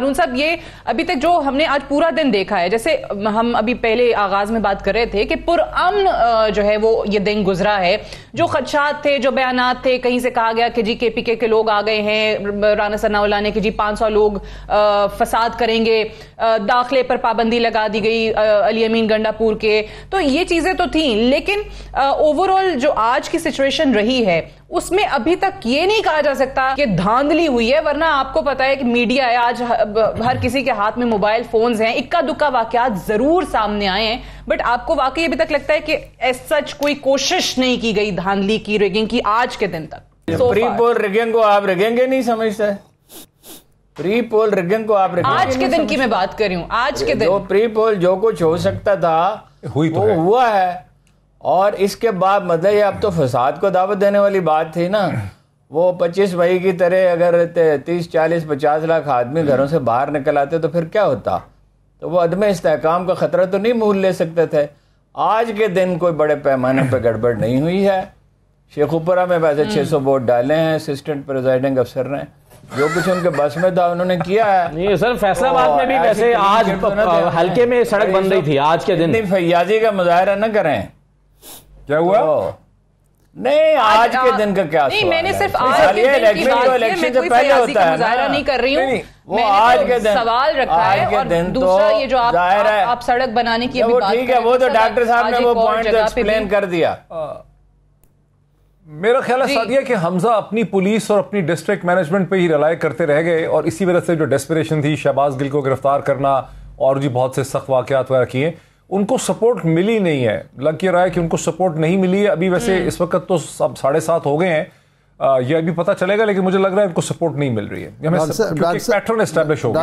अरुण साहब ये अभी तक जो हमने आज पूरा दिन देखा है जैसे हम अभी पहले आगाज में बात कर रहे थे कि पुरअमन जो है वो ये दिन गुजरा है जो खदशात थे जो बयान थे कहीं से कहा गया कि जी के पी के, के लोग आ गए हैं राना सनाउल्ला ने कि जी 500 लोग आ, फसाद करेंगे दाखिले दाखले पर पाबंदी लगा दी गई अली अमीन गंडापुर के तो ये चीजें तो थी लेकिन ओवरऑल जो आज की सिचुएशन रही है उसमें अभी तक ये नहीं कहा जा सकता कि धांधली हुई है वरना आपको पता है कि मीडिया है आज हर किसी के हाथ में मोबाइल फोन्स हैं इक्का दुक्का वाकत जरूर सामने आए हैं बट आपको वाकई अभी तक लगता है कि एस सच कोई कोशिश नहीं की गई धांधली की रेगिंग की आज के दिन तक so प्री पोल रेगिंग को आप रेगिंग नहीं समझते प्री पोल रेगिंग को आप आज के दिन की मैं बात कर रही हूँ आज के दिन प्री पोल जो कुछ हो सकता था हुई तो वो हुआ है और इसके बाद मतलब ये अब तो फसाद को दावत देने वाली बात थी ना वो पच्चीस मई की तरह अगर तीस चालीस पचास लाख आदमी हम्म। घरों से बाहर निकल आते तो फिर क्या होता तो वो अदम इसकाम का ख़तरा तो नहीं मोल ले सकते थे आज के दिन कोई बड़े पैमाने पर गड़बड़ नहीं हुई है शेखुपुरा में वैसे हम्म। छः सौ वोट डाले हैं असिस्टेंट प्रेजाइडिंग अफसर ने जो कुछ उनके बस में था उन्होंने किया है नहीं सर फैसलाबाद तो में भी वैसे आज हल्के में सड़क बन रही थी आज के दिन फैयाजी का मुजाहरा न करें क्या हुआ तो नहीं आज, के दिन का क्या नहीं मैंने सिर्फ आज के दिन की बात इलेक्शन से पहले होता है मुजाहरा नहीं कर रही हूँ वो आज तो के दिन सवाल रखा है और तो दूसरा ये जो आप आप सड़क बनाने की वो ठीक है वो तो, तो डॉक्टर साहब ने वो पॉइंट एक्सप्लेन कर दिया मेरा ख्याल है सादिया कि हमजा अपनी पुलिस और अपनी डिस्ट्रिक्ट मैनेजमेंट पे ही रिलाई करते रह गए और इसी वजह से जो डेस्परेशन थी शहबाज गिल को गिरफ्तार करना और भी बहुत से सख्त वाकत वगैरह किए उनको सपोर्ट मिली नहीं है लग के रहा है कि उनको सपोर्ट नहीं मिली है अभी वैसे हम्म। इस वक्त तो सब साढ़े सात हो गए हैं यह अभी पता चलेगा लेकिन मुझे लग रहा है उनको सपोर्ट नहीं मिल रही है पैटर्न एस्टेब्लिश होगा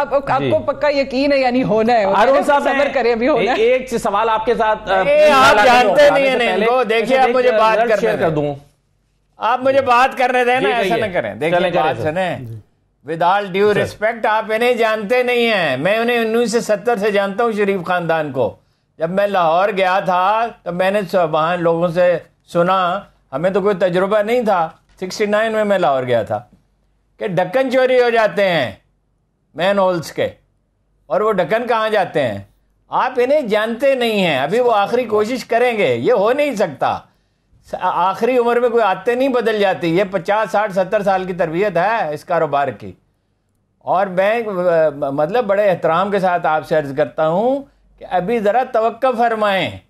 आपको पक्का यकीन है यानी होना है अरुण साहब सबर करें अभी होना है एक सवाल आपके साथ आप जानते नहीं है देखिए आप मुझे बात कर दूं आप मुझे बात करने दें ना ऐसा ना करें देखिए बात सुने विद ऑल ड्यू रिस्पेक्ट आप इन्हें जानते नहीं हैं मैं उन्हें उन्नीस सौ सत्तर से जानता हूँ शरीफ खानदान को जब मैं लाहौर गया था तो मैंने वहाँ लोगों से सुना हमें तो कोई तजुर्बा नहीं था सिक्सटी नाइन में मैं लाहौर गया था कि ढक्कन चोरी हो जाते हैं मैन होल्स के और वो ढक्कन कहाँ जाते हैं आप इन्हें जानते नहीं हैं अभी वो आखिरी कोशिश करेंगे ये हो नहीं सकता आखिरी उम्र में कोई आते नहीं बदल जाती ये पचास साठ सत्तर साल की तरबियत है इस कारोबार की और मैं मतलब बड़े एहतराम के साथ आपसे अर्ज़ करता हूँ कि अभी ज़रा तो फरमाएँ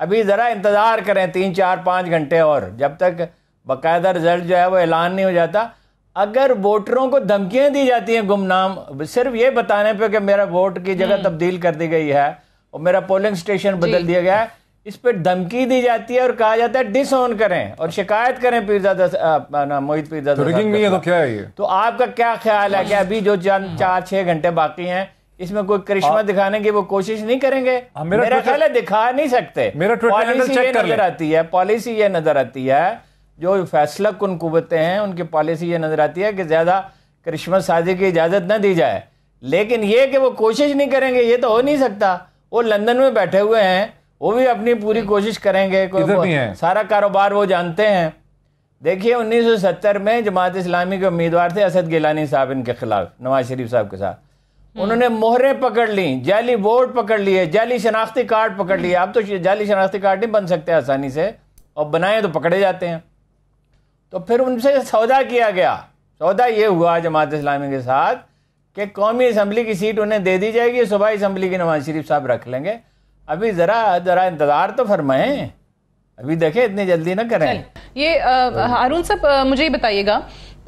अभी ज़रा इंतज़ार करें तीन चार पाँच घंटे और जब तक बाकायदा रिज़ल्ट जो है वो ऐलान नहीं हो जाता अगर वोटरों को धमकियाँ दी जाती हैं गुमनाम सिर्फ ये बताने पे कि मेरा वोट की जगह हम्म। तब्दील कर दी गई है और मेरा पोलिंग स्टेशन बदल दिया गया है इस पर धमकी दी जाती है और कहा जाता है डिसऑन करें और शिकायत करें पीरजादा मोहित पीरजादा तो नहीं है तो क्या है ये तो आपका क्या ख्याल है कि अभी जो चार छह घंटे बाकी हैं इसमें कोई करिश्मा दिखाने की वो कोशिश नहीं करेंगे आ, हाँ, मेरा, मेरा ख्याल है दिखा नहीं सकते मेरा पॉलिसी ये नजर आती है पॉलिसी ये नजर आती है जो फैसला कुन कुतें हैं उनकी पॉलिसी ये नजर आती है कि ज्यादा करिश्मा साजी की इजाजत ना दी जाए लेकिन ये कि वो कोशिश नहीं करेंगे ये तो हो नहीं सकता वो लंदन में बैठे हुए हैं वो भी अपनी पूरी हम्म। कोशिश करेंगे कोई सारा कारोबार वो जानते हैं देखिए 1970 में जमात इस्लामी के उम्मीदवार थे असद गिलानी साहब इनके खिलाफ नवाज शरीफ साहब के साथ हम्म। उन्होंने मोहरें पकड़ ली जाली वोट पकड़ लिए जाली शनाख्ती कार्ड पकड़ लिए आप हम्म। तो जाली शनाख्ती कार्ड नहीं बन सकते आसानी से और बनाए तो पकड़े जाते हैं तो फिर उनसे सौदा किया गया सौदा ये हुआ जमात इस्लामी के साथ कि कौमी असम्बली की सीट उन्हें दे दी जाएगी सूबाई असम्बली की नवाज शरीफ साहब रख लेंगे अभी ज़रा ज़रा इंतज़ार तो फरमाएं अभी देखें इतनी जल्दी ना करें ये हारून साहब मुझे ही बताइएगा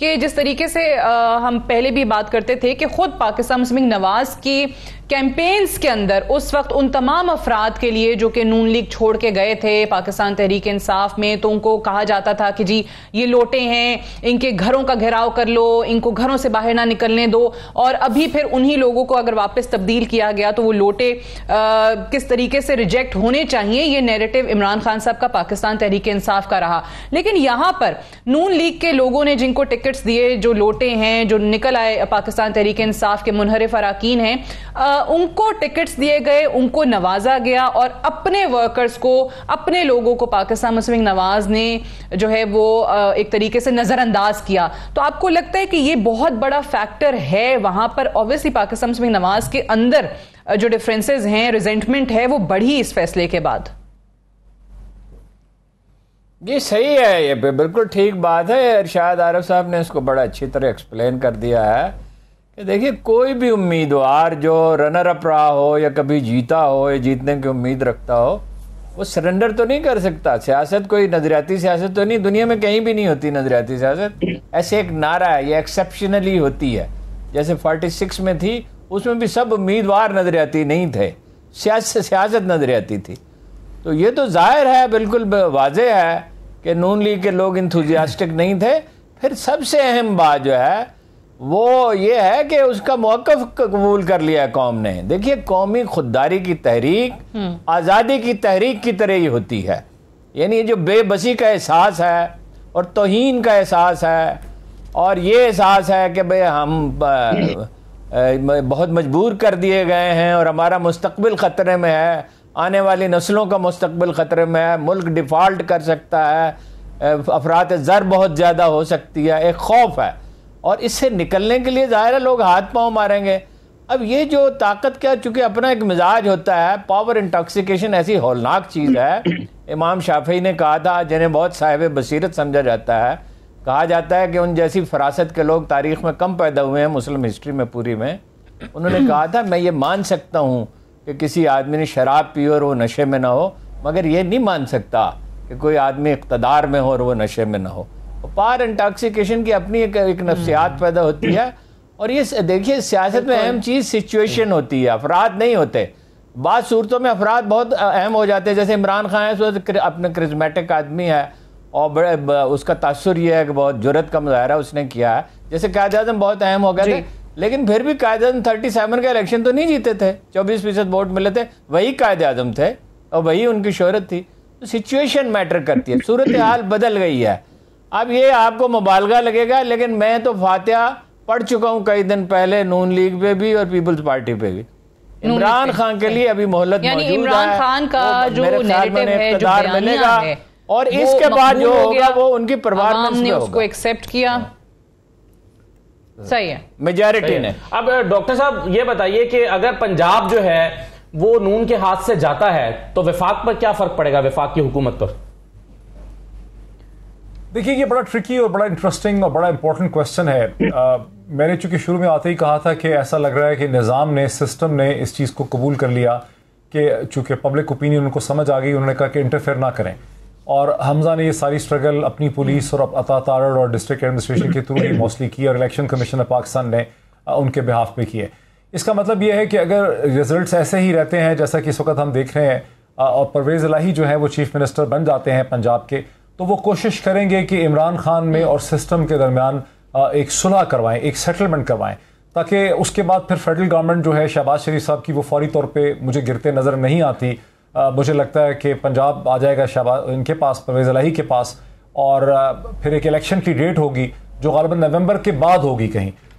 कि जिस तरीके से आ, हम पहले भी बात करते थे कि ख़ुद पाकिस्तान मुस्लिम नवाज़ की कैंपेन्स के अंदर उस वक्त उन तमाम अफराद के लिए जो कि नून लीग छोड़ के गए थे पाकिस्तान तहरीक इंसाफ में तो उनको कहा जाता था कि जी ये लोटे हैं इनके घरों का घेराव कर लो इनको घरों से बाहर ना निकलने दो और अभी फिर उन्हीं लोगों को अगर वापस तब्दील किया गया तो वो लोटे आ, किस तरीके से रिजेक्ट होने चाहिए ये नेरेटिव इमरान खान साहब का पाकिस्तान तहरीक इंसाफ का रहा लेकिन यहां पर नून लीग के लोगों ने जिनको टिकट्स दिए जो लोटे हैं जो निकल आए पाकिस्तान तहरीक इंसाफ के मुनहरफ अरकान हैं आ, उनको टिकट्स दिए गए उनको नवाजा गया और अपने वर्कर्स को अपने लोगों को पाकिस्तान मुस्लिम नवाज ने जो है वो आ, एक तरीके से नज़रअंदाज किया तो आपको लगता है कि ये बहुत बड़ा फैक्टर है वहाँ पर ऑब्वियसली पाकिस्तान मुस्लिम नवाज के अंदर जो डिफरेंसेस हैं रिजेंटमेंट है वो बढ़ी इस फैसले के बाद जी सही है ये बिल्कुल ठीक बात है इरशाद आरफ साहब ने इसको बड़ा अच्छी तरह एक्सप्लेन कर दिया है देखिए कोई भी उम्मीदवार जो रनर अप रहा हो या कभी जीता हो या जीतने की उम्मीद रखता हो वो सरेंडर तो नहीं कर सकता सियासत कोई नजरियाती सियासत तो नहीं दुनिया में कहीं भी नहीं होती नजरियाती सियासत ऐसे एक नारा है ये एक्सेप्शनली होती है जैसे 46 में थी उसमें भी सब उम्मीदवार नजरियाती नहीं थे सियासत सियासत नजरियाती थी तो ये तो जाहिर है बिल्कुल वाज है कि नून लीग के लोग इंथुजियास्टिक नहीं थे फिर सबसे अहम बात जो है वो ये है कि उसका मौक़ कबूल कर लिया है कौम ने देखिए कौमी खुददारी की तहरीक हम्म। आज़ादी की तहरीक की तरह ही होती है यानी जो बेबसी का एहसास है और तोहन का एहसास है और ये एहसास है कि भाई हम बहुत मजबूर कर दिए गए हैं और हमारा मुस्तबिल ख़तरे में है आने वाली नस्लों का मुस्तबिल ख़तरे में है मुल्क डिफ़ाल्ट कर सकता है अफरात ज़र बहुत ज़्यादा हो सकती है एक खौफ है और इससे निकलने के लिए ज़ाहिर है लोग हाथ पाँव मारेंगे अब ये जो ताकत क्या चूँकि अपना एक मिजाज होता है पावर इंटॉक्सिकेशन ऐसी होलनाक चीज़ है इमाम शाफी ने कहा था जिन्हें बहुत साहिब बसीरत समझा जाता है कहा जाता है कि उन जैसी फरासत के लोग तारीख में कम पैदा हुए हैं मुस्लिम हिस्ट्री में पूरी में उन्होंने कहा था मैं ये मान सकता हूँ कि किसी आदमी ने शराब पी और वो नशे में ना हो मगर ये नहीं मान सकता कि कोई आदमी इकतदार में हो और वो नशे में ना हो पार इंटॉक्सिकेशन की अपनी एक, एक नफ्सियात पैदा होती है और ये देखिए सियासत में अहम चीज़ सिचुएशन होती है अफराद नहीं होते बाद सूरतों में अफराद बहुत अहम हो जाते हैं जैसे इमरान खान है अपने अपना आदमी है और बड़े उसका तसर यह है कि बहुत जरूरत का मुजाहरा उसने किया है जैसे कायद अजम बहुत अहम हो गए थे लेकिन फिर भी कायद अजम थर्टी सेवन का इलेक्शन तो नहीं जीते थे चौबीस फीसद वोट मिले थे वही कायद अजम थे और वही उनकी शहरत थी तो सिचुएशन मैटर करती है सूरत हाल बदल गई है अब ये आपको मुबालगा लगेगा लेकिन मैं तो फातिहा पढ़ चुका हूँ कई दिन पहले नून लीग पे भी और पीपल्स पार्टी पे भी इमरान खान के लिए अभी मोहलत इमरान खान का जो मिलेगा और इसके बाद जो होगा वो उनकी परिवार ने उसको एक्सेप्ट किया सही है मेजोरिटी ने अब डॉक्टर साहब ये बताइए कि अगर पंजाब जो है वो नून के हाथ से जाता है तो विफाक पर क्या फर्क पड़ेगा विफाक की हुकूमत पर देखिए ये बड़ा ट्रिकी और बड़ा इंटरेस्टिंग और बड़ा इंपॉर्टेंट क्वेश्चन है आ, hmm. uh, मैंने चूंकि शुरू में आते ही कहा था कि ऐसा लग रहा है कि निज़ाम ने सिस्टम ने इस चीज़ को कबूल कर लिया कि चूंकि पब्लिक ओपिनियन उनको समझ आ गई उन्होंने कहा कि इंटरफेयर ना करें और हमजा ने ये सारी स्ट्रगल अपनी पुलिस और अता और डिस्ट्रिक्ट एडमिनिस्ट्रेशन के थ्रू ही मोस्टली hmm. की और इलेक्शन कमीशन ऑफ पाकिस्तान ने uh, उनके बिहाफ पे किए इसका मतलब ये है कि अगर रिजल्ट्स ऐसे ही रहते हैं जैसा कि इस वक्त हम देख रहे हैं uh, और परवेज़ लाही जो है वो चीफ़ मिनिस्टर बन जाते हैं पंजाब के तो वो कोशिश करेंगे कि इमरान खान में और सिस्टम के दरमियान एक सुलह करवाएं एक सेटलमेंट करवाएं ताकि उसके बाद फिर फेडरल गवर्नमेंट जो है शहबाज शरीफ साहब की वो फौरी तौर पे मुझे गिरते नज़र नहीं आती आ, मुझे लगता है कि पंजाब आ जाएगा शहबाज इनके पास परवेज अलाही के पास और फिर एक इलेक्शन की डेट होगी जो गालबा नवंबर के बाद होगी कहीं